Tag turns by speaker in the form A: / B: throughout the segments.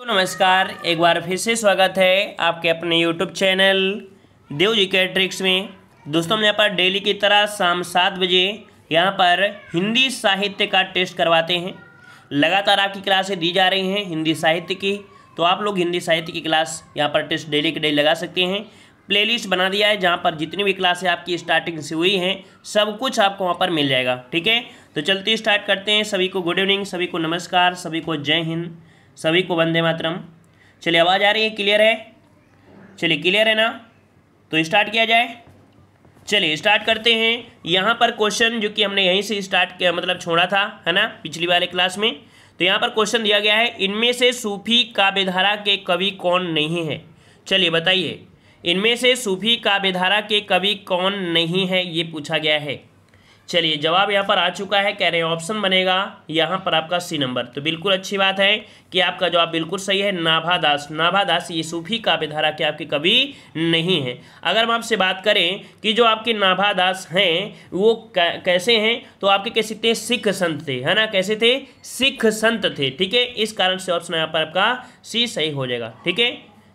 A: तो नमस्कार एक बार फिर से स्वागत है आपके अपने यूट्यूब चैनल देव जी के ट्रिक्स में दोस्तों हम यहाँ पर डेली की तरह शाम सात बजे यहाँ पर हिंदी साहित्य का टेस्ट करवाते हैं लगातार आपकी क्लासें दी जा रही हैं हिंदी साहित्य की तो आप लोग हिंदी साहित्य की क्लास यहाँ पर टेस्ट डेली के डेली लगा सकते हैं प्लेलिस्ट बना दिया है जहाँ पर जितनी भी क्लासें आपकी स्टार्टिंग से हुई हैं सब कुछ आपको वहाँ पर मिल जाएगा ठीक है तो चलते स्टार्ट करते हैं सभी को गुड इवनिंग सभी को नमस्कार सभी को जय हिंद सभी को वंदे मातरम चलिए आवाज़ आ रही है क्लियर है चलिए क्लियर है ना तो स्टार्ट किया जाए चलिए स्टार्ट करते हैं यहाँ पर क्वेश्चन जो कि हमने यहीं से स्टार्ट किया मतलब छोड़ा था है ना पिछली वाले क्लास में तो यहाँ पर क्वेश्चन दिया गया है इनमें से सूफी काव्यधारा के कवि कौन नहीं है चलिए बताइए इनमें से सूफी काव्यधारा के कवि कौन नहीं है ये पूछा गया है चलिए जवाब यहाँ पर आ चुका है कह रहे हैं ऑप्शन बनेगा यहाँ पर आपका सी नंबर तो बिल्कुल अच्छी बात है कि आपका जवाब बिल्कुल सही है नाभादास नाभादास ये सूफी काव्यधारा के आपके कवि नहीं हैं अगर हम आपसे बात करें कि जो आपके नाभादास हैं वो कैसे हैं तो आपके कैसे थे सिख संत थे है ना कैसे थे सिख संत थे ठीक है इस कारण से ऑप्शन यहाँ पर आपका सी सही हो जाएगा ठीक है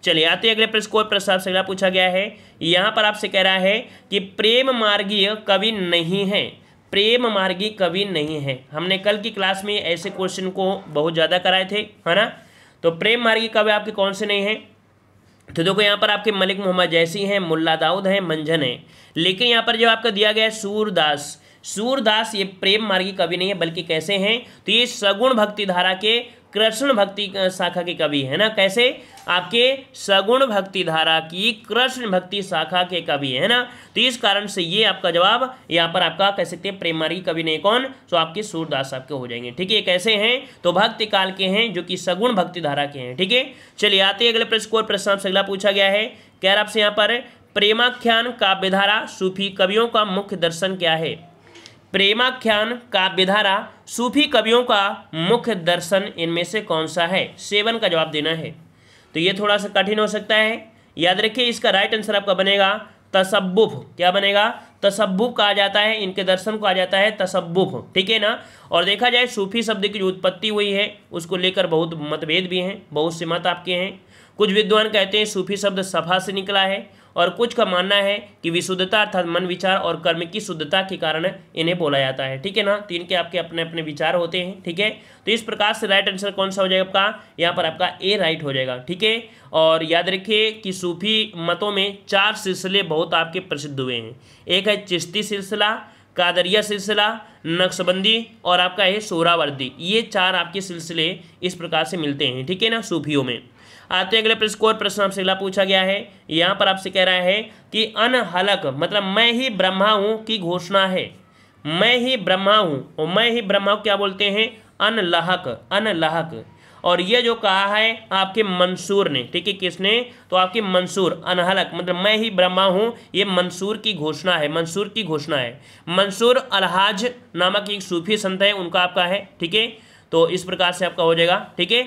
A: चलिए आते अगले प्रश्न को प्रश्न आपसे अगला पूछा गया है यहाँ पर आपसे कह रहा है कि प्रेम मार्गीय कवि नहीं है प्रेम मार्गी कवि नहीं है हमने कल की क्लास में ऐसे क्वेश्चन को बहुत ज़्यादा कराए थे है ना तो प्रेम मार्गी कवि आपके कौन से नहीं हैं तो देखो यहाँ पर आपके मलिक मोहम्मद जैसी हैं मुल्ला दाऊद हैं मंझन हैं लेकिन यहाँ पर जो आपका दिया गया है सूरदास सूरदास ये प्रेम मार्गी कवि नहीं है बल्कि कैसे हैं तो ये सगुण भक्ति धारा के कृष्ण भक्ति शाखा के कवि है ना कैसे आपके सगुण भक्ति धारा की कृष्ण भक्ति शाखा के कवि है ना तो इस कारण से ये आपका जवाब यहाँ पर आपका कह सकते हैं प्रेमारी कवि ने कौन तो आपके सूरदास आपके हो जाएंगे ठीक है कैसे हैं तो भक्ति काल के हैं जो कि सगुण भक्ति धारा के हैं ठीक है चलिए आते हैं अगले प्रश्न को प्रश्न आपसे अगला पूछा गया है कह रहा आपसे यहाँ पर प्रेमाख्यान काव्यधारा सूफी कवियों का मुख्य दर्शन क्या है प्रेमाख्यान काव्यधारा सूफी कवियों का मुख्य दर्शन इनमें से कौन सा है सेवन का जवाब देना है तो ये थोड़ा सा कठिन हो सकता है याद रखिए इसका राइट आंसर आपका बनेगा तसब्बुफ क्या बनेगा तसब्बुफ कहा जाता है इनके दर्शन को आ जाता है तसब्बुफ ठीक है ना और देखा जाए सूफी शब्द की जो उत्पत्ति हुई है उसको लेकर बहुत मतभेद भी हैं बहुत से मत आपके हैं कुछ विद्वान कहते हैं सूफी शब्द सफा से निकला है और कुछ का मानना है कि विशुद्धता अर्थात मन विचार और कर्म की शुद्धता के कारण इन्हें बोला जाता है ठीक है ना तीन तो के आपके अपने अपने विचार होते हैं ठीक है तो इस प्रकार से राइट आंसर कौन सा हो जाएगा आपका यहाँ पर आपका ए राइट हो जाएगा ठीक है और याद रखिए कि सूफी मतों में चार सिलसिले बहुत आपके प्रसिद्ध हुए हैं एक है चिश्ती सिलसिला कादरिया सिलसिला नक्शबंदी और आपका है सोरावर्दी ये चार आपके सिलसिले इस प्रकार से मिलते हैं ठीक है ना सूफियों में आते अगले प्रश्न और प्रश्न आपसे अगला पूछा गया है यहां पर आपसे कह रहा है कि अनहलक मतलब मैं ही ब्रह्मा हूं की घोषणा है मैं ही ब्रह्मा हूं और मैं ही ब्रह्मा क्या बोलते हैं अनलहक अनलहक और ये जो कहा है आपके मंसूर ने ठीक है किसने तो आपके मंसूर अनहलक मतलब मैं ही ब्रह्मा हूं ये मंसूर की घोषणा है मंसूर की घोषणा है मंसूर अलहाज नामक एक सूफी संत है उनका आपका है ठीक है तो इस प्रकार से आपका हो जाएगा ठीक है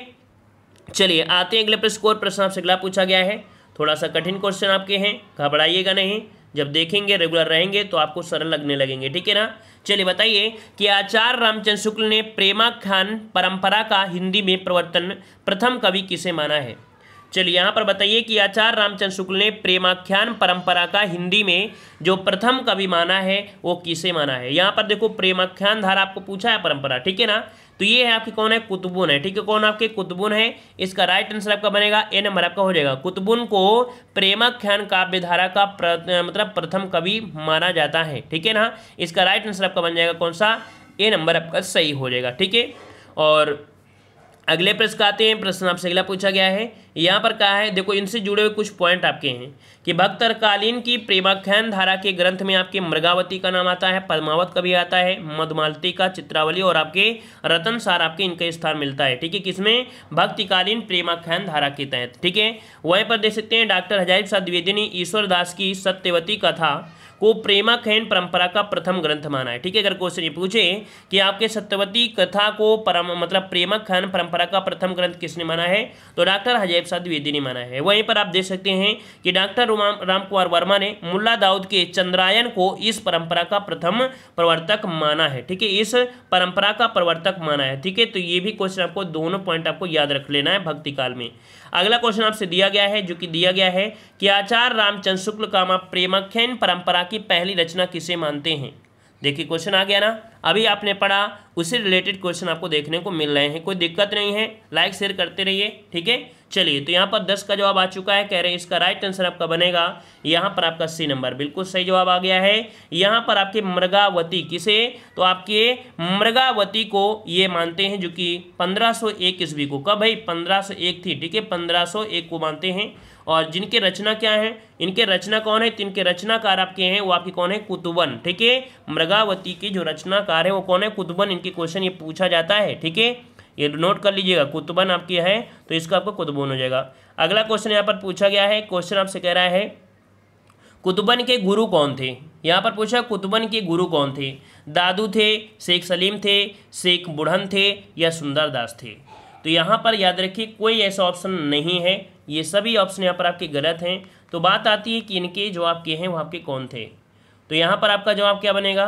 A: चलिए आते हैं अगले प्रश्न और प्रश्न आपसे अगला पूछा गया है थोड़ा सा कठिन क्वेश्चन आपके हैं घबराइएगा नहीं जब देखेंगे रेगुलर रहेंगे तो आपको सरल लगने लगेंगे ठीक है ना चलिए बताइए कि आचार्य रामचंद्र शुक्ल ने प्रेमा खान परंपरा का हिंदी में प्रवर्तन प्रथम कवि किसे माना है चलिए यहाँ पर बताइए कि आचार्य रामचंद्र शुक्ल ने प्रेमाख्यान परंपरा का हिंदी में जो प्रथम कवि माना है वो किसे माना है यहाँ पर देखो प्रेमाख्यान धारा आपको पूछा है परंपरा ठीक है ना तो ये है आपके कौन है कुतुबुन है ठीक है कौन आपके कुतुबुन है इसका राइट आंसर आपका बनेगा ए नंबर आपका हो जाएगा कुतुबुन को प्रेमाख्यान काव्यधारा का प्र, मतलब प्रथम कवि माना जाता है ठीक है ना इसका राइट आंसर आपका बन जाएगा कौन सा ए नंबर आपका सही हो जाएगा ठीक है और अगले प्रश्न आते हैं प्रश्न आपसे अगला पूछा गया है यहाँ पर कहा है देखो इनसे जुड़े हुए कुछ पॉइंट आपके हैं कि भक्तरकालीन की प्रेमाख्यान धारा के ग्रंथ में आपके मृगावती का नाम आता है पद्मावत का भी आता है मधुमालती का चित्रावली और आपके रतन सार आपके इनके स्थान मिलता है ठीक है किसमें भक्तिकालीन प्रेमाख्यान धारा के तहत ठीक है वहीं पर देख सकते हैं डॉक्टर हजायब साह द्विवेदिनी ईश्वरदास ईश्वर दास की सत्यवती कथा को खेन परंपरा का प्रथम ग्रंथ माना है ठीक है अगर क्वेश्चन ये पूछे कि आपके सत्यवती कथा को परम मतलब प्रेमाखैन परंपरा का प्रथम ग्रंथ किसने माना है तो डॉक्टर हजैब साह द्विवेदी ने माना है वहीं पर आप देख सकते हैं कि डॉक्टर राम कुमार वर्मा ने मुला दाऊद के चंद्रायन को इस परंपरा का प्रथम प्रवर्तक माना है ठीक है इस परंपरा का प्रवर्तक माना है ठीक है तो ये भी क्वेश्चन आपको दोनों पॉइंट आपको याद रख लेना है भक्ति काल में अगला क्वेश्चन आपसे दिया गया है जो कि दिया गया है कि आचार्य रामचंद्र शुक्ल कामा प्रेमाख्यान परंपरा की पहली रचना किसे मानते हैं देखिए क्वेश्चन आ गया ना अभी आपने पढ़ा उससे रिलेटेड क्वेश्चन आपको देखने को मिल रहे हैं कोई दिक्कत नहीं है लाइक शेयर करते रहिए ठीक है चलिए तो यहाँ पर दस का जवाब आ चुका है कह रहे हैं इसका राइट आंसर आपका बनेगा यहाँ पर आपका सी नंबर बिल्कुल सही जवाब आ गया है यहाँ पर आपके मृगावती किसे तो आपके मृगावती को ये मानते हैं जो कि पंद्रह सौ ईस्वी को कब भाई पंद्रह एक थी ठीक है पंद्रह एक को मानते हैं और जिनके रचना क्या है इनके रचना कौन है तिनके इनके रचनाकार आपके हैं वो आपके कौन है कुतुबन ठीक है मृगावती के जो रचनाकार है वो कौन है कुतुबन इनके क्वेश्चन ये पूछा जाता है ठीक है ये नोट कर लीजिएगा कुतुबन आपके है तो इसका आपको कुतुबन हो जाएगा अगला क्वेश्चन यहाँ पर पूछा गया है क्वेश्चन आपसे कह रहा है कुतुबन के गुरु कौन थे यहाँ पर पूछा कुतुबन के गुरु कौन थे दादू थे शेख सलीम थे शेख बुढ़न थे या सुंदर दास थे तो यहाँ पर याद रखिए कोई ऐसा ऑप्शन नहीं है ये सभी ऑप्शन यहाँ पर आपके गलत हैं तो बात आती है कि इनके जो आपके हैं वो आपके कौन थे तो यहाँ पर आपका जवाब क्या बनेगा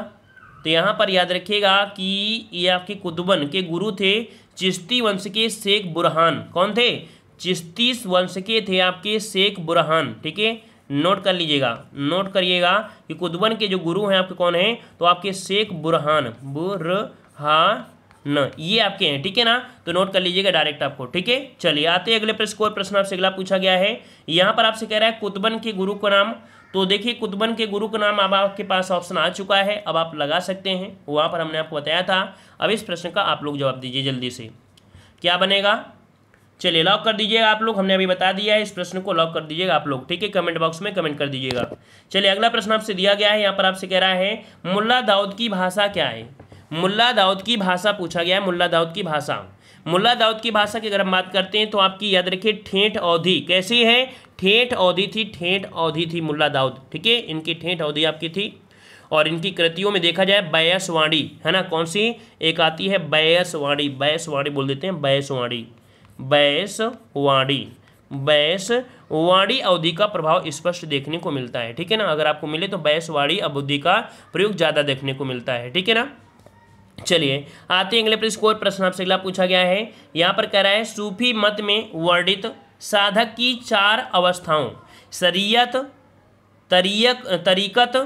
A: तो यहाँ पर याद रखिएगा कि ये आपके कुतुबन के गुरु थे चिश्ती वंश के शेख बुरहान कौन थे चिश्ती वंश के थे आपके शेख बुरहान ठीक है नोट कर लीजिएगा नोट करिएगा कि कुतुबन के जो गुरु हैं आपके कौन हैं तो आपके शेख बुरहान बुरहान न ये आपके हैं ठीक है ना तो नोट कर लीजिएगा डायरेक्ट आपको ठीक है चलिए आते अगले प्रश्न को प्रश्न आपसे अगला पूछा गया है यहाँ पर आपसे कह रहा है कुतबन के गुरु का नाम तो देखिए कुतबन के गुरु का नाम अब आपके पास ऑप्शन आ चुका है अब आप लगा सकते हैं वहाँ पर हमने आपको बताया था अब इस प्रश्न का आप लोग जवाब दीजिए जल्दी से क्या बनेगा चलिए लॉक कर दीजिएगा आप लोग हमने अभी बता दिया है इस प्रश्न को लॉक कर दीजिएगा आप लोग ठीक है कमेंट बॉक्स में कमेंट कर दीजिएगा चलिए अगला प्रश्न आपसे दिया गया है यहाँ पर आपसे कह रहा है मुल्ला दाऊद की भाषा क्या है मुल्ला दाऊद की भाषा पूछा गया है मुल्ला दाऊद की भाषा मुल्ला दाऊद की भाषा की अगर हम बात करते हैं तो आपकी याद रखिए ठेठ अवधि कैसी है ठेठ अवधि थी ठेठ अवधि थी मुल्ला दाऊद ठीक है इनकी ठेठ अवधि आपकी थी और इनकी कृतियों में देखा जाए बयसवाणी है ना कौन सी एक आती है बैसवाणी बैसवाणी बोल देते हैं बैसवाणी बैस वाणी अवधि का प्रभाव स्पष्ट देखने को मिलता है ठीक है ना अगर आपको मिले तो बैसवाणी अवधि का प्रयोग ज़्यादा देखने को मिलता है ठीक है ना चलिए आते हैं अगले प्रश्न और प्रश्न आपसे अगला पूछा गया है यहाँ पर कह रहा है सूफी मत में वर्णित साधक की चार अवस्थाओं शरीयत तरीक तरीकत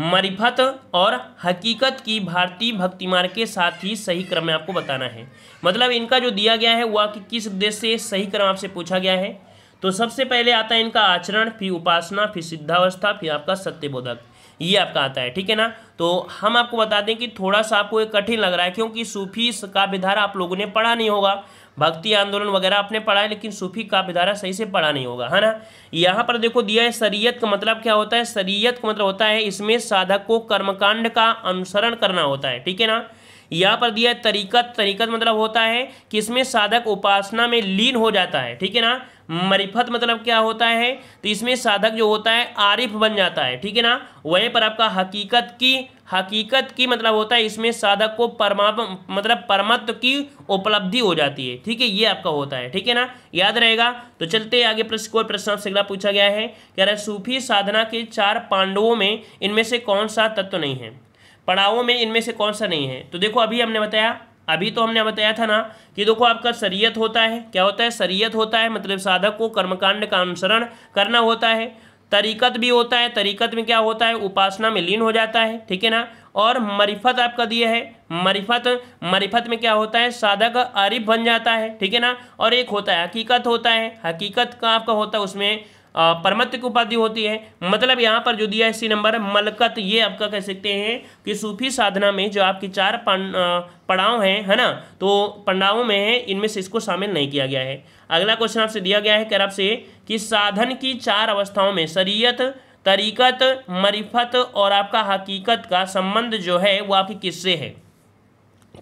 A: मरिफत और हकीकत की भारतीय भक्ति मार्ग के साथ ही सही क्रम में आपको बताना है मतलब इनका जो दिया गया है वह कि किस उद्देश्य से सही क्रम आपसे पूछा गया है तो सबसे पहले आता है इनका आचरण फिर उपासना फिर सिद्धावस्था फिर आपका सत्यबोधक ये आपका आता है ठीक है ना तो हम आपको बता दें कि थोड़ा सा आपको कठिन लग रहा है क्योंकि सूफी काव्य आप लोगों ने पढ़ा नहीं होगा भक्ति आंदोलन वगैरह आपने पढ़ा है लेकिन सूफी काव्य सही से पढ़ा नहीं होगा है ना यहाँ पर देखो दिया है शरीयत का मतलब क्या होता है शरीयत का मतलब होता है इसमें साधक को कर्मकांड का अनुसरण करना होता है ठीक है ना यहाँ पर दिया है तरीकत तरीकत मतलब होता है कि इसमें साधक उपासना में लीन हो जाता है ठीक है ना मरीफत मतलब क्या होता है तो इसमें साधक जो होता है आरिफ बन जाता है ठीक है ना वहीं पर आपका हकीकत की हकीकत की मतलब होता है इसमें साधक को परमा मतलब परमत्व की उपलब्धि हो जाती है ठीक है ये आपका होता है ठीक है ना याद रहेगा तो चलते आगे प्रश्न को प्रश्न आपसे अगला पूछा गया है कह रहा है सूफी साधना के चार पांडवों में इनमें से कौन सा तत्व नहीं है पड़ावों में इनमें से कौन सा नहीं है तो देखो अभी हमने बताया अभी तो हमने बताया था ना कि देखो आपका शरीयत होता है क्या होता है शरीयत होता है मतलब साधक को कर्मकांड का अनुसरण करना होता है तरीकत भी होता है तरीकत में क्या होता है उपासना में लीन हो जाता है ठीक है ना और मरिफत आपका दिया है मरिफत मरिफत में क्या होता है साधक आरिफ बन जाता है ठीक है ना और एक होता है हकीकत होता है हकीकत का आपका होता है उसमें परमत्व की उपाधि होती है मतलब यहाँ पर जो दिया है सी नंबर मलकत ये आपका कह सकते हैं कि सूफी साधना में जो आपकी चार पड़ाव हैं है ना तो पंडावों में है इनमें से इसको शामिल नहीं किया गया है अगला क्वेश्चन आपसे दिया गया है कर आपसे कि साधन की चार अवस्थाओं में शरीयत तरीकत मरीफत और आपका हकीकत का संबंध जो है वो आपकी किससे है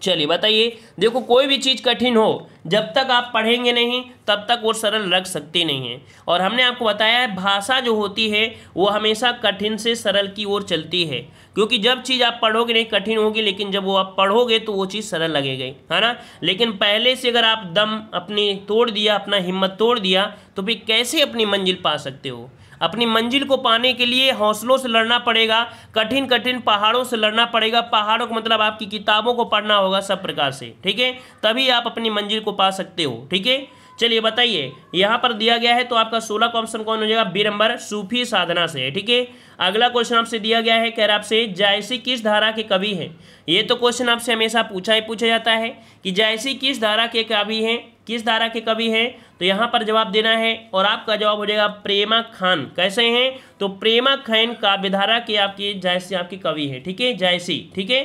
A: चलिए बताइए देखो कोई भी चीज़ कठिन हो जब तक आप पढ़ेंगे नहीं तब तक वो सरल लग सकती नहीं है और हमने आपको बताया है भाषा जो होती है वो हमेशा कठिन से सरल की ओर चलती है क्योंकि जब चीज़ आप पढ़ोगे नहीं कठिन होगी लेकिन जब वो आप पढ़ोगे तो वो चीज़ सरल लगेगी है ना लेकिन पहले से अगर आप दम अपनी तोड़ दिया अपना हिम्मत तोड़ दिया तो फिर कैसे अपनी मंजिल पा सकते हो अपनी मंजिल को पाने के लिए हौसलों से लड़ना पड़ेगा कठिन कठिन पहाड़ों से लड़ना पड़ेगा पहाड़ों का मतलब आपकी किताबों को पढ़ना होगा सब प्रकार से ठीक है तभी आप अपनी मंजिल को पा सकते हो ठीक है चलिए बताइए यहाँ पर दिया गया है तो आपका सोलह क्वेश्चन ऑप्शन कौन हो जाएगा बी नंबर सूफी साधना से ठीक है अगला क्वेश्चन आपसे दिया गया है कह रहा आपसे जायसी किस धारा के कवि हैं ये तो क्वेश्चन आपसे हमेशा पूछा ही पूछा जाता है कि जायसी किस धारा के कवि हैं किस धारा के कवि हैं तो यहाँ पर जवाब देना है और आपका जवाब हो जाएगा प्रेमा खान कैसे हैं तो प्रेमा खैन काव्यधारा के आपके जैसे आपके कवि हैं ठीक है जैसी ठीक है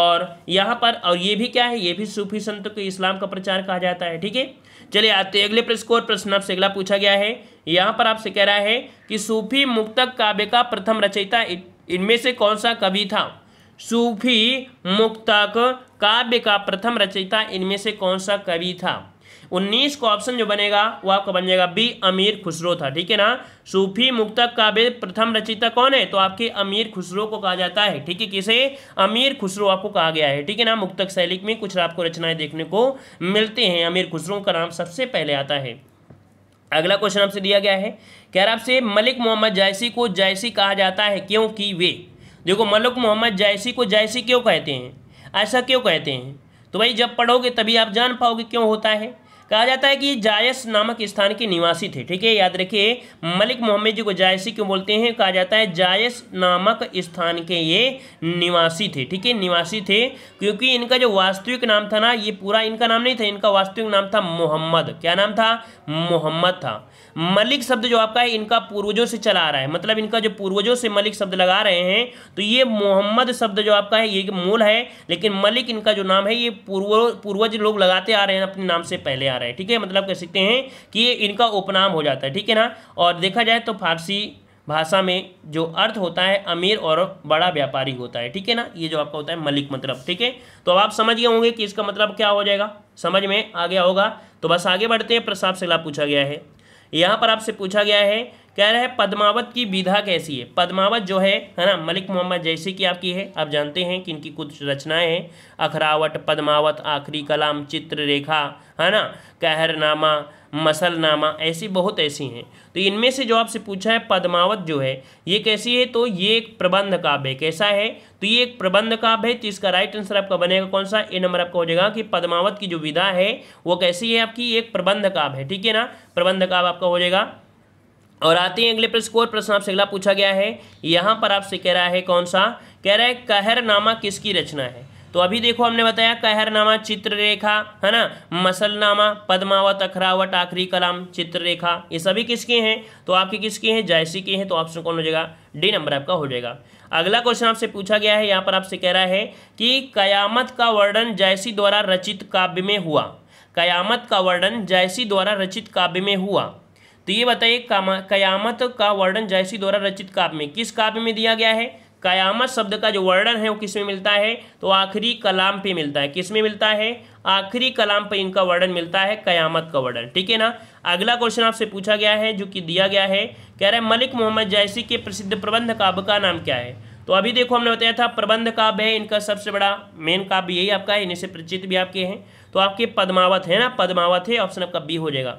A: और यहाँ पर और ये भी क्या है ये भी सूफी संत के इस्लाम का प्रचार कहा जाता है ठीक है चलिए आते अगले प्रश्न को और प्रश्न आपसे अगला पूछा गया है यहाँ पर आपसे कह रहा है कि सूफी मुक्तक काव्य का प्रथम रचयिता इनमें से कौन सा कवि था सूफी मुक्तक काव्य का प्रथम रचयिता इनमें से कौन सा कवि था उन्नीस का ऑप्शन जो बनेगा वो आपका बन जाएगा बी अमीर खुसरो था ठीक है ना सूफी मुक्तक काव्य प्रथम रचिता कौन है तो आपके अमीर खुसरो को कहा जाता है ठीक है किसे अमीर खुसरो आपको कहा गया है ठीक है ना मुक्तक शैलिक में कुछ आपको रचनाएं देखने को मिलते हैं अमीर खुसरो का नाम सबसे पहले आता है अगला क्वेश्चन आपसे दिया गया है कह रहा आपसे मलिक मोहम्मद जायसी को जायसी कहा जाता है क्योंकि वे देखो मलिक मोहम्मद जायसी को जायसी क्यों कहते हैं ऐसा क्यों कहते हैं तो भाई जब पढ़ोगे तभी आप जान पाओगे क्यों होता है कहा जाता है कि जायस नामक स्थान के निवासी थे ठीक है याद रखिए मलिक मोहम्मद जी को जायसी क्यों बोलते हैं कहा जाता है जायस नामक स्थान के ये निवासी थे ठीक है निवासी थे क्योंकि इनका जो वास्तविक नाम था ना ये पूरा इनका नाम नहीं था इनका वास्तविक नाम था मोहम्मद क्या नाम था मोहम्मद था मलिक शब्द जो आपका है इनका पूर्वजों से चला आ रहा है मतलब इनका जो पूर्वजों से मलिक शब्द लगा रहे हैं तो ये मोहम्मद शब्द जो आपका है ये मूल है लेकिन मलिक इनका जो नाम है ये पूर्व पूर्वज लोग लगाते आ रहे हैं अपने नाम से पहले जा रहा है ठीक है मतलब कह सकते हैं कि ये इनका उपनाम हो जाता है ठीक है ना और देखा जाए तो फारसी भाषा में जो अर्थ होता है अमीर और बड़ा व्यापारी होता है ठीक है ना ये जो आपका होता है मलिक मतलब ठीक है तो अब आप समझ गए होंगे कि इसका मतलब क्या हो जाएगा समझ में आ गया होगा तो बस आगे बढ़ते हैं प्रसाद से पूछा गया है यहाँ पर आपसे पूछा गया है कह रहे हैं पद्मावत की विधा कैसी है पद्मावत जो है है ना मलिक मोहम्मद जैसे की आपकी है आप जानते हैं कि इनकी कुछ रचनाएं हैं अखरावट पद्मावत आखिरी कलाम चित्र रेखा है ना कहरनामा मसलनामा ऐसी बहुत ऐसी हैं तो इनमें से जो आपसे पूछा है पद्मावत जो है ये कैसी है तो ये एक प्रबंध काव्य है कैसा है तो ये एक प्रबंध काव्य है तो इसका राइट आंसर आपका बनेगा कौन सा ए नंबर आपका हो जाएगा कि पद्मावत की जो विधा है वो कैसी है आपकी एक प्रबंध काव्य है ठीक है ना प्रबंध काव्य आपका हो जाएगा और आते हैं अगले प्रश्न को और प्रश्न आपसे अगला पूछा गया है यहाँ पर आपसे कह रहा है कौन सा कह रहा है कहरनामा किसकी रचना है तो अभी देखो हमने बताया कहरनामा चित्ररेखा है ना मसलनामा पद्मावत अखरावट आखिरी कलाम चित्ररेखा ये सभी किसके हैं तो आपके किसके हैं जायसी के हैं तो ऑप्शन कौन हो जाएगा डी नंबर आपका हो जाएगा अगला क्वेश्चन आपसे पूछा गया है यहाँ पर आपसे कह रहा है कि कयामत का वर्णन जायसी द्वारा रचित काव्य में हुआ कयामत का वर्णन जायसी द्वारा रचित काव्य में हुआ तो ये बताइए कयामत का वर्णन जैसी द्वारा रचित काव्य में किस काव्य में दिया गया है कयामत शब्द का जो वर्णन है वो किस में मिलता है तो आखिरी कलाम पे मिलता है किस में मिलता है आखिरी कलाम पे इनका वर्णन मिलता है कयामत का वर्णन ठीक है ना अगला क्वेश्चन आपसे पूछा गया है जो कि दिया गया है कह रहा है मलिक मोहम्मद जैसी के प्रसिद्ध प्रबंध काव्य का नाम क्या है तो अभी देखो हमने बताया था प्रबंध काव्य है इनका सबसे बड़ा मेन काव्य यही आपका है इनसे परिचित भी आपके हैं तो आपके पदमावत है ना पदमावत है ऑप्शन आपका बी हो जाएगा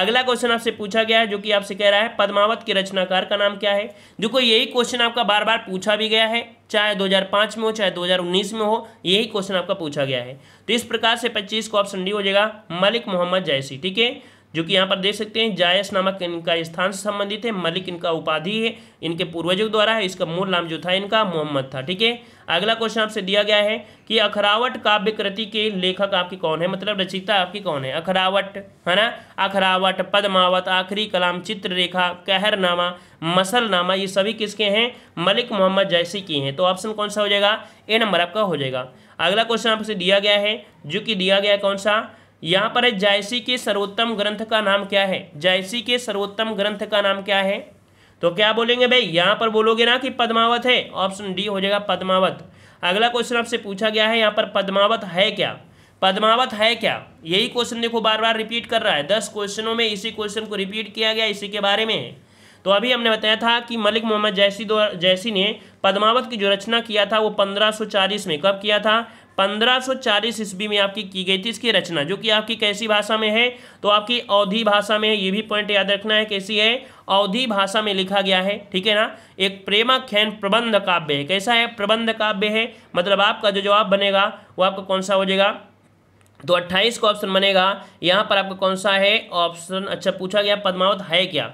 A: अगला क्वेश्चन आपसे पूछा गया है जो कि आपसे कह रहा है पद्मावत के रचनाकार का नाम क्या है देखो यही क्वेश्चन आपका बार बार पूछा भी गया है चाहे 2005 में हो चाहे 2019 में हो यही क्वेश्चन आपका पूछा गया है तो इस प्रकार से 25 को ऑप्शन डी हो जाएगा मलिक मोहम्मद जैसी ठीक है जो कि यहाँ पर देख सकते हैं जायस नामक इनका स्थान से संबंधित है मलिक इनका उपाधि है इनके पूर्वजों द्वारा है इसका मूल नाम जो था इनका मोहम्मद था ठीक है अगला क्वेश्चन आपसे दिया गया है कि अखरावट काव्य कृति के लेखक आपके कौन है मतलब रचिता आपकी कौन है अखरावट है ना अखरावट पदमावत आखिरी कलाम चित्र रेखा कहरनामा मसलनामा ये सभी किसके हैं मलिक मोहम्मद जैसी की हैं तो ऑप्शन कौन सा हो जाएगा ए नंबर आपका हो जाएगा अगला क्वेश्चन आपसे दिया गया है जो कि दिया गया कौन सा यहाँ पर है जायसी के सर्वोत्तम ग्रंथ का नाम क्या है जायसी के सर्वोत्तम ग्रंथ का नाम क्या है तो क्या बोलेंगे भाई यहाँ पर बोलोगे ना कि पद्मावत है ऑप्शन डी हो जाएगा पद्मावत अगला क्वेश्चन आपसे पूछा गया है यहाँ पर पद्मावत है क्या पद्मावत है क्या यही क्वेश्चन देखो बार बार रिपीट कर रहा है दस क्वेश्चनों में इसी क्वेश्चन को रिपीट किया गया इसी के बारे में तो अभी हमने बताया था कि मलिक मोहम्मद जैसी जैसी ने पद्मावत की जो रचना किया था वो 1540 में कब किया था 1540 ईस्वी में आपकी की गई थी इसकी रचना जो कि आपकी कैसी भाषा में है तो आपकी अवधि भाषा में है ये भी पॉइंट याद रखना है कैसी है अवधि भाषा में लिखा गया है ठीक है ना एक प्रेमाख्यान प्रबंध काव्य है कैसा है प्रबंध काव्य है मतलब आपका जो जवाब बनेगा वो आपका कौन सा हो जाएगा तो 28 का ऑप्शन बनेगा यहाँ पर आपका कौन सा है ऑप्शन अच्छा पूछा गया पद्मावत है क्या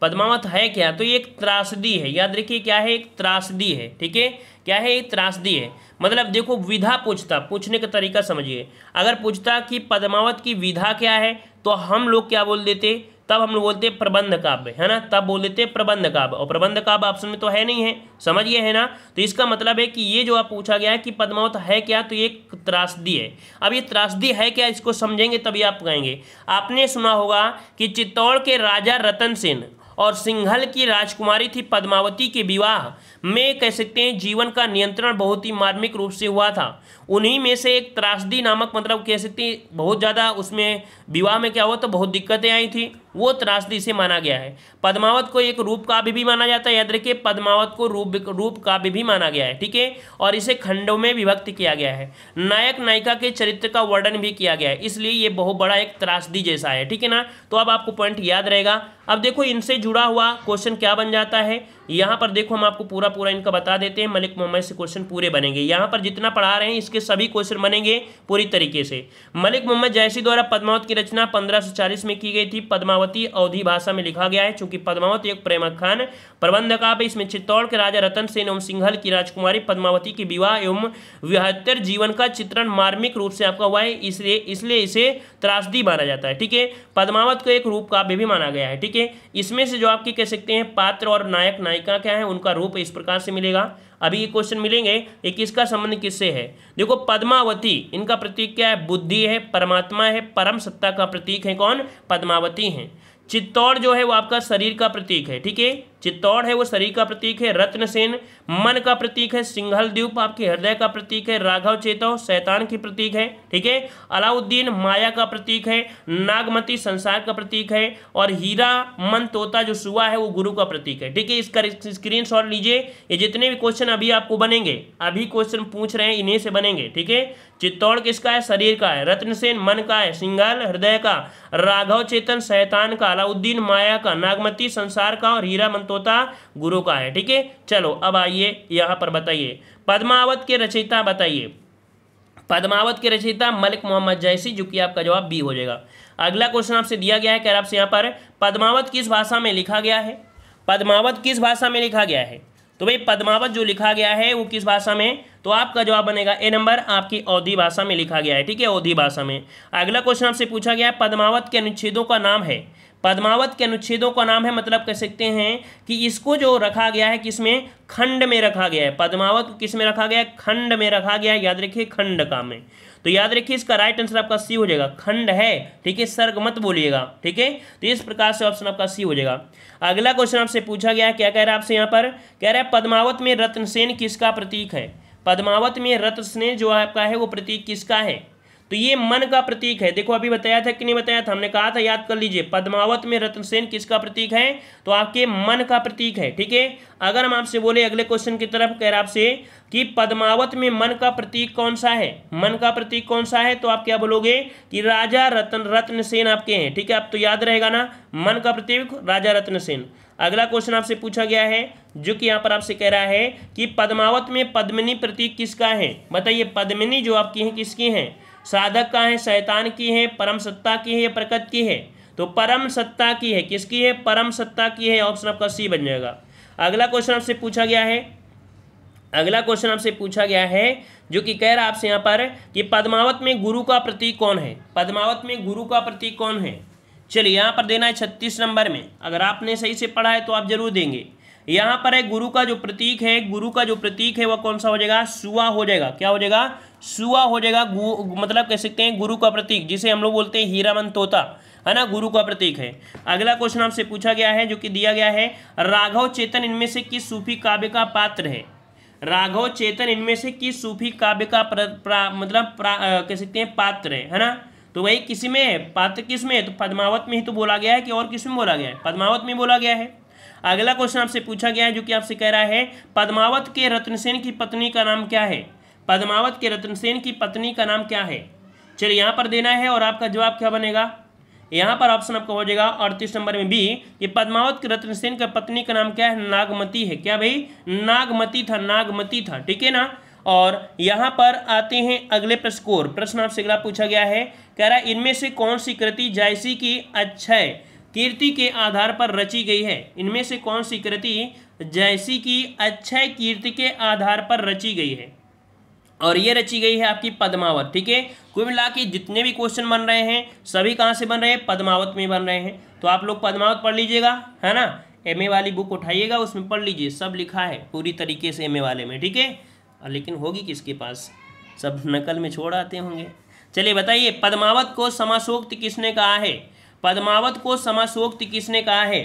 A: पद्मावत है क्या तो ये एक त्रासदी है याद रखिए क्या है एक त्रासदी है ठीक है क्या है ये त्रासदी है मतलब देखो विधा पूछता पूछने का तरीका समझिए अगर पूछता कि पद्मावत की विधा क्या है तो हम लोग क्या बोल देते तब हम लोग बोलते प्रबंध काव्य है ना तब बोल देते प्रबंध काव्य और प्रबंध काव्य ऑप्शन में तो है नहीं है समझिए है ना तो इसका मतलब है कि ये जो आप पूछा गया है कि पद्मावत है क्या तो ये त्रासदी है अब ये त्रासदी है क्या इसको समझेंगे तभी आप कहेंगे आपने सुना होगा कि चित्तौड़ के राजा रतन सेन और सिंघल की राजकुमारी थी पद्मावती के विवाह में कह सकते हैं जीवन का नियंत्रण बहुत ही मार्मिक रूप से हुआ था उन्हीं में से एक त्रासदी नामक मतलब कह सकते हैं बहुत ज़्यादा उसमें विवाह में क्या हुआ तो बहुत दिक्कतें आई थी वो त्रासदी से माना गया है पद्मावत को एक रूप काव्य भी माना जाता है याद रखिए पद्मावत को रूप रूप काव्य भी माना गया है ठीक है और इसे खंडों में विभक्त किया गया है नायक नायिका के चरित्र का वर्णन भी किया गया है इसलिए ये बहुत बड़ा एक त्रासदी जैसा है ठीक है ना तो अब आपको पॉइंट याद रहेगा अब देखो इनसे जुड़ा हुआ क्वेश्चन क्या बन जाता है यहाँ पर देखो हम आपको पूरा पूरा इनका बता देते हैं मलिक मोहम्मद से क्वेश्चन पूरे बनेंगे यहाँ पर जितना पढ़ा रहे हैं इसके सभी क्वेश्चन बनेंगे पूरी तरीके से मलिक मोहम्मद जैसी द्वारा पद्मावत की रचना पंद्रह में की गई थी पद्मावत पद्मावती अवधि भाषा में लिखा गया है चूंकि पद्मावती एक प्रेमक खान प्रबंध काव्य इसमें चित्तौड़ के राजा रतन सेन एवं सिंघल की राजकुमारी पद्मावती के विवाह एवं विहत्तर जीवन का चित्रण मार्मिक रूप से आपका हुआ है इसलिए इसलिए इसे त्रासदी माना जाता है ठीक है पद्मावत को एक रूप काव्य भी माना गया है ठीक है इसमें से जो आपकी कह सकते हैं पात्र और नायक नायिका क्या है उनका रूप इस प्रकार से मिलेगा अभी ये क्वेश्चन मिलेंगे ये किसका संबंध किससे है देखो पद्मावती इनका प्रतीक क्या है बुद्धि है परमात्मा है परम सत्ता का प्रतीक है कौन पद्मावती है चित्तौड़ जो है वो आपका शरीर का प्रतीक है ठीक है चित्तौड़ है वो शरीर का प्रतीक है रत्नसेन मन का प्रतीक है सिंघल द्वीप आपके हृदय का प्रतीक है राघव चेतव शैतान की प्रतीक है ठीक है अलाउद्दीन माया का प्रतीक है नागमती संसार का प्रतीक है और हीरा मन तोता जो सुआ है वो गुरु का प्रतीक है ठीक है इसका स्क्रीन शॉट लीजिए ये जितने भी क्वेश्चन अभी आपको बनेंगे अभी क्वेश्चन पूछ रहे हैं इन्हीं से बनेंगे ठीक है चित्तौड़ किसका है शरीर का है रत्नसेन मन का है सिंघल हृदय का राघव चेतन शैतान का अलाउद्दीन माया का नागमती संसार का और हीरा तो होता गुरु का है ठीक है चलो अब आइए यहाँ पर बताइए पद्मावत के रचयिता बताइए पद्मावत के रचयिता मलिक मोहम्मद जैसी जो कि आपका जवाब बी हो जाएगा अगला क्वेश्चन आपसे दिया गया है कह आपसे यहाँ पर पद्मावत किस भाषा में लिखा गया है पद्मावत किस भाषा में लिखा गया है तो भाई पद्मावत जो लिखा गया है वो किस भाषा में तो आपका जवाब बनेगा ए नंबर आपकी अवधि भाषा में लिखा गया है ठीक है अवधि भाषा में अगला क्वेश्चन आपसे पूछा गया है पद्मावत के अनुच्छेदों का नाम है पद्मावत के अनुच्छेदों का नाम है मतलब कह सकते हैं कि इसको जो रखा गया है किसमें खंड में रखा गया है पद्मावत किस में रखा गया है खंड में रखा गया है याद रखिए खंड का में तो याद रखिए इसका राइट आंसर आपका सी हो जाएगा खंड है ठीक है सर्ग मत बोलिएगा ठीक है तो इस प्रकार से ऑप्शन आपका सी हो जाएगा अगला क्वेश्चन आपसे पूछा गया है क्या कह रहा है आपसे यहाँ पर कह रहा है पद्मावत में रत्नसेन किसका प्रतीक है पद्मावत में रत्नसेन जो आपका है वो प्रतीक किसका है तो ये मन का प्रतीक है देखो अभी बताया था कि नहीं बताया था हमने कहा था याद कर लीजिए पद्मावत में रत्नसेन किसका प्रतीक है तो आपके मन का प्रतीक है ठीक है अगर हम आपसे बोले अगले क्वेश्चन की तरफ कह रहा आपसे कि पद्मावत में मन का प्रतीक कौन सा है मन का प्रतीक कौन सा है तो आप क्या बोलोगे कि राजा रतन सेन आपके हैं ठीक है आप तो याद रहेगा ना मन का प्रतीक राजा रत्न सेन अगला क्वेश्चन आपसे पूछा गया है जो कि यहाँ पर आपसे कह रहा है कि पद्मावत में पद्मिनी प्रतीक किसका है बताइए पद्मिनी जो आपकी हैं किसकी हैं साधक का है शैतान की है परम सत्ता की है या प्रकृति की है तो परम सत्ता की है किसकी है परम सत्ता की है ऑप्शन आपका सी बन जाएगा अगला क्वेश्चन आपसे पूछा गया है अगला क्वेश्चन आपसे पूछा गया है जो कि कह रहा है आपसे यहाँ पर कि पद्मावत में गुरु का प्रतीक कौन है पद्मावत में गुरु का प्रतीक कौन है चलिए यहाँ पर देना है छत्तीस नंबर में अगर आपने सही से पढ़ा है तो आप जरूर देंगे यहाँ पर है गुरु का जो प्रतीक है गुरु का जो प्रतीक है वह कौन सा हो जाएगा सुआ हो जाएगा क्या हो जाएगा सुआ हो जाएगा मतलब कह सकते हैं गुरु का प्रतीक जिसे हम लोग बोलते हैं हीरावन तोता है ना गुरु का प्रतीक है अगला क्वेश्चन आपसे पूछा गया है जो कि दिया गया है राघव चेतन इनमें से किस सूफी काव्य का पात्र है राघव चेतन इनमें से किस सूफी काव्य का प्र, प्रा, मतलब कह सकते हैं पात्र है है ना तो वही किसी में है पात्र किस में है तो पद्मावत में ही तो बोला गया है कि और किस में बोला गया है पद्मावत में बोला गया है अगला क्वेश्चन आपसे पूछा गया है जो कि आपसे कह रहा है पद्मावत के रत्नसेन की पत्नी का नाम क्या है पद्मावत के सेन की पत्नी का नाम क्या है चलिए यहाँ पर देना है और आपका जवाब क्या बनेगा यहाँ पर ऑप्शन आपका हो जाएगा अड़तीस नंबर में बी ये पद्मावत के रत्नसेन का पत्नी का नाम क्या है नागमती है क्या भाई नागमती था नागमती था ठीक है ना और यहाँ पर आते हैं अगले प्रश्न को प्रश्न आपसे अगला पूछा गया है कह रहा है इनमें से कौन सी कृति जायसी की अक्षय कीर्ति के आधार पर रची गई है इनमें से कौन सी कृति जैसी की अक्षय कीर्ति के आधार पर रची गई है और ये रची गई है आपकी पद्मावत ठीक है कुल मिला के जितने भी क्वेश्चन बन रहे हैं सभी कहाँ से बन रहे हैं पद्मावत में बन रहे हैं तो आप लोग पद्मावत पढ़ लीजिएगा है ना एम वाली बुक उठाइएगा उसमें पढ़ लीजिए सब लिखा है पूरी तरीके से एम वाले में ठीक है लेकिन होगी किसके पास सब नकल में छोड़ आते होंगे चलिए बताइए पद्मावत को समासोक्त किसने कहा है पद्मावत को समासोक्त किसने कहा है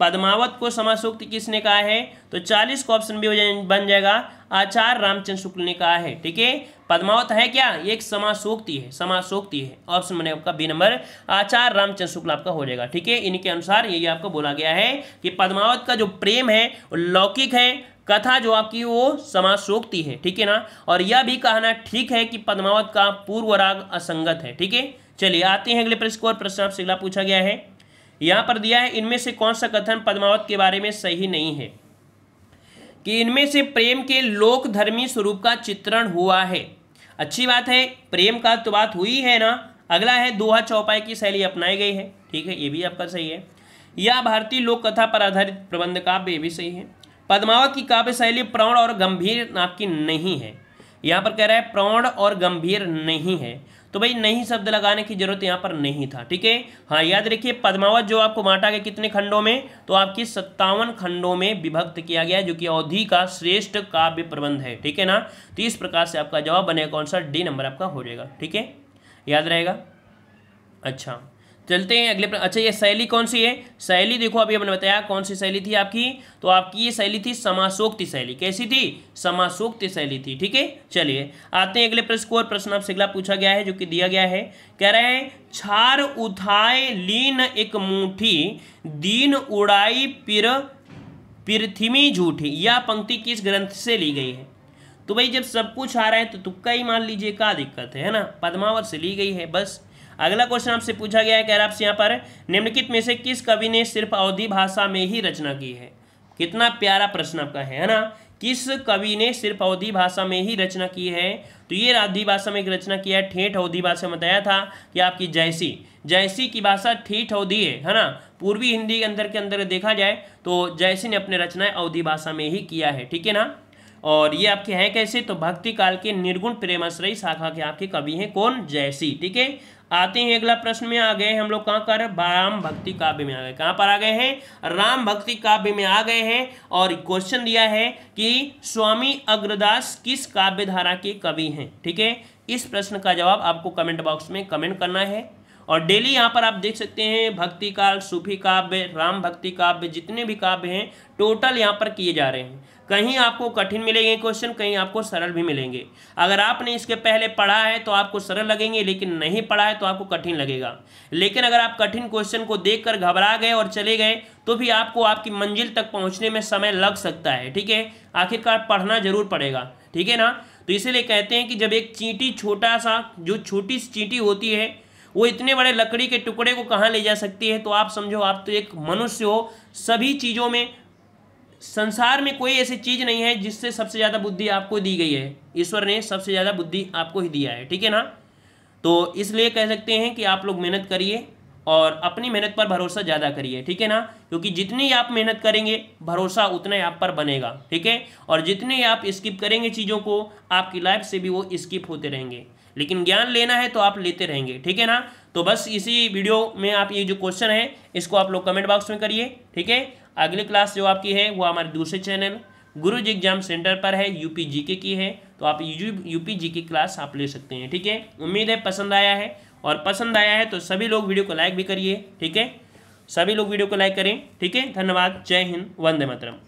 A: पद्मावत को समासूक्त किसने कहा है तो चालीस का ऑप्शन भी बन जाएगा आचार्य रामचंद्र शुक्ल ने कहा है ठीक है पद्मावत है क्या ये एक समासोक्ति है समासोक्ति है ऑप्शन बने आपका बी नंबर आचार्य रामचंद्र शुक्ल आपका हो जाएगा ठीक है इनके अनुसार यही आपको बोला गया है कि पद्मावत का जो प्रेम है लौकिक है कथा जो आपकी वो समासोक्ति है ठीक है ना और यह भी कहना ठीक है कि पद्मावत का पूर्व राग असंगत है ठीक है चलिए आते हैं अगले प्रश्न को और प्रश्न आपसे अगला पूछा गया है यहाँ पर दिया है इनमें से कौन सा कथन पद्मावत के बारे में सही नहीं है कि इनमें से प्रेम के लोक धर्मी स्वरूप का चित्रण हुआ है अच्छी बात है प्रेम का तो बात हुई है ना अगला है दोहा चौपाई की शैली अपनाई गई है ठीक है ये भी आपका सही है या भारतीय लोक कथा पर आधारित प्रबंध काव्य भी सही है पद्मावत की काव्य शैली प्राण और गंभीर आपकी नहीं है यहाँ पर कह रहा है प्रौण और गंभीर नहीं है तो भाई नहीं शब्द लगाने की जरूरत यहाँ पर नहीं था ठीक है हाँ याद रखिए पद्मावत जो आपको बांटा गया कितने खंडों में तो आपकी सत्तावन खंडों में विभक्त किया गया जो कि अवधि का श्रेष्ठ काव्य प्रबंध है ठीक है ना तो इस प्रकार से आपका जवाब बनेगा कौन सा डी नंबर आपका हो जाएगा ठीक है याद रहेगा अच्छा चलते हैं अगले प्रश्न अच्छा ये शैली कौन सी है शैली देखो अभी हमने बताया कौन सी शैली थी आपकी तो आपकी ये शैली थी समासोक्ति शैली कैसी थी समासोक्ति शैली थी ठीक है चलिए आते हैं अगले प्रश्न को और प्रश्न आपसे अगला पूछा गया है जो कि दिया गया है कह रहे हैं छार उठाए लीन एक मुठी दीन उड़ाई पिर पृथ्वी झूठी यह पंक्ति किस ग्रंथ से ली गई है तो भाई जब सब कुछ आ रहा है तो तुक्का ही मान लीजिए क्या दिक्कत है ना पदमावर से ली गई है बस अगला क्वेश्चन आपसे पूछा गया है कह रहा आपसे यहाँ पर निम्नलिखित में से किस कवि ने सिर्फ अवधि भाषा में ही रचना की है कितना प्यारा प्रश्न आपका है ना किस कवि ने सिर्फ अवधि भाषा में ही रचना की है तो ये अवधि भाषा में एक रचना किया है ठेठ अवधि भाषा में बताया था कि आपकी जैसी जैसी की भाषा ठेठ अवधि है है ना पूर्वी हिंदी के अंदर के अंदर देखा जाए तो जैसी ने अपने रचना अवधि भाषा में ही किया है ठीक है ना और ये आपके हैं कैसे तो भक्ति काल के निर्गुण प्रेमाश्रय शाखा के आपके कवि हैं कौन जैसी ठीक है आते हैं अगला प्रश्न में आ गए हम लोग कहाँ कर राम भक्ति काव्य में आ गए कहाँ पर आ गए हैं राम भक्ति काव्य में आ गए हैं और क्वेश्चन दिया है कि स्वामी अग्रदास किस काव्य धारा के कवि हैं ठीक है इस प्रश्न का जवाब आपको कमेंट बॉक्स में कमेंट करना है और डेली यहाँ पर आप देख सकते हैं भक्ति काल सूफी काव्य राम भक्ति काव्य जितने भी काव्य हैं टोटल यहाँ पर किए जा रहे हैं कहीं आपको कठिन मिलेंगे क्वेश्चन कहीं आपको सरल भी मिलेंगे अगर आपने इसके पहले पढ़ा है तो आपको सरल लगेंगे लेकिन नहीं पढ़ा है तो आपको कठिन लगेगा लेकिन अगर आप कठिन क्वेश्चन को देखकर घबरा गए और चले गए तो भी आपको आपकी मंजिल तक पहुंचने में समय लग सकता है ठीक है आखिरकार पढ़ना जरूर पड़ेगा ठीक है ना तो इसीलिए कहते हैं कि जब एक चींटी छोटा सा जो छोटी सी चींटी होती है वो इतने बड़े लकड़ी के टुकड़े को कहाँ ले जा सकती है तो आप समझो आप तो एक मनुष्य हो सभी चीज़ों में संसार में कोई ऐसी चीज़ नहीं है जिससे सबसे ज़्यादा बुद्धि आपको दी गई है ईश्वर ने सबसे ज़्यादा बुद्धि आपको ही दिया है ठीक है ना तो इसलिए कह सकते हैं कि आप लोग मेहनत करिए और अपनी मेहनत पर भरोसा ज़्यादा करिए ठीक है ना क्योंकि जितनी आप मेहनत करेंगे भरोसा उतना ही आप पर बनेगा ठीक है और जितने आप स्किप करेंगे चीज़ों को आपकी लाइफ से भी वो स्किप होते रहेंगे लेकिन ज्ञान लेना है तो आप लेते रहेंगे ठीक है ना तो बस इसी वीडियो में आप ये जो क्वेश्चन है इसको आप लोग कमेंट बॉक्स में करिए ठीक है अगली क्लास जो आपकी है वो हमारे दूसरे चैनल गुरुज एग्जाम सेंटर पर है यूपी जीके की है तो आप यूपी जीके क्लास आप ले सकते हैं ठीक है उम्मीद है पसंद आया है और पसंद आया है तो सभी लोग वीडियो को लाइक भी करिए ठीक है सभी लोग वीडियो को लाइक करें ठीक है धन्यवाद जय हिंद वंदे मातरम